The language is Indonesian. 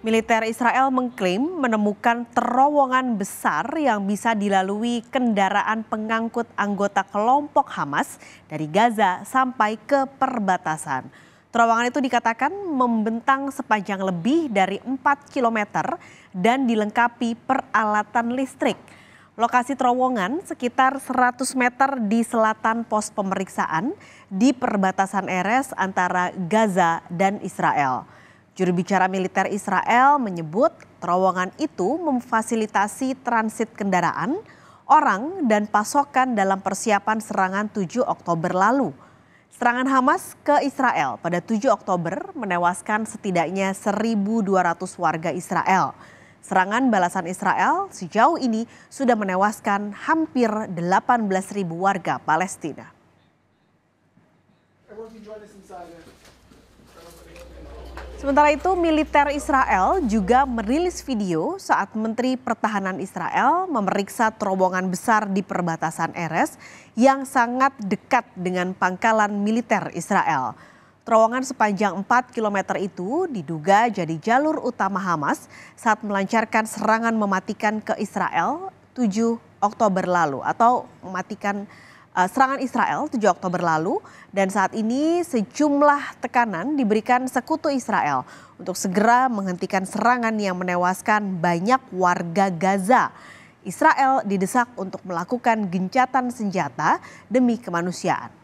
Militer Israel mengklaim menemukan terowongan besar yang bisa dilalui kendaraan pengangkut anggota kelompok Hamas dari Gaza sampai ke perbatasan. Terowongan itu dikatakan membentang sepanjang lebih dari 4 km dan dilengkapi peralatan listrik. Lokasi terowongan sekitar 100 meter di selatan pos pemeriksaan di perbatasan Eres antara Gaza dan Israel. Juru bicara militer Israel menyebut terowongan itu memfasilitasi transit kendaraan, orang, dan pasokan dalam persiapan serangan 7 Oktober lalu. Serangan Hamas ke Israel pada 7 Oktober menewaskan setidaknya 1.200 warga Israel. Serangan balasan Israel sejauh ini sudah menewaskan hampir 18.000 warga Palestina. Sementara itu, militer Israel juga merilis video saat Menteri Pertahanan Israel memeriksa terowongan besar di perbatasan Eres yang sangat dekat dengan pangkalan militer Israel. Terowongan sepanjang 4 km itu diduga jadi jalur utama Hamas saat melancarkan serangan mematikan ke Israel 7 Oktober lalu atau mematikan Eh, serangan Israel 7 Oktober lalu dan saat ini sejumlah tekanan diberikan sekutu Israel untuk segera menghentikan serangan yang menewaskan banyak warga Gaza. Israel didesak untuk melakukan gencatan senjata demi kemanusiaan.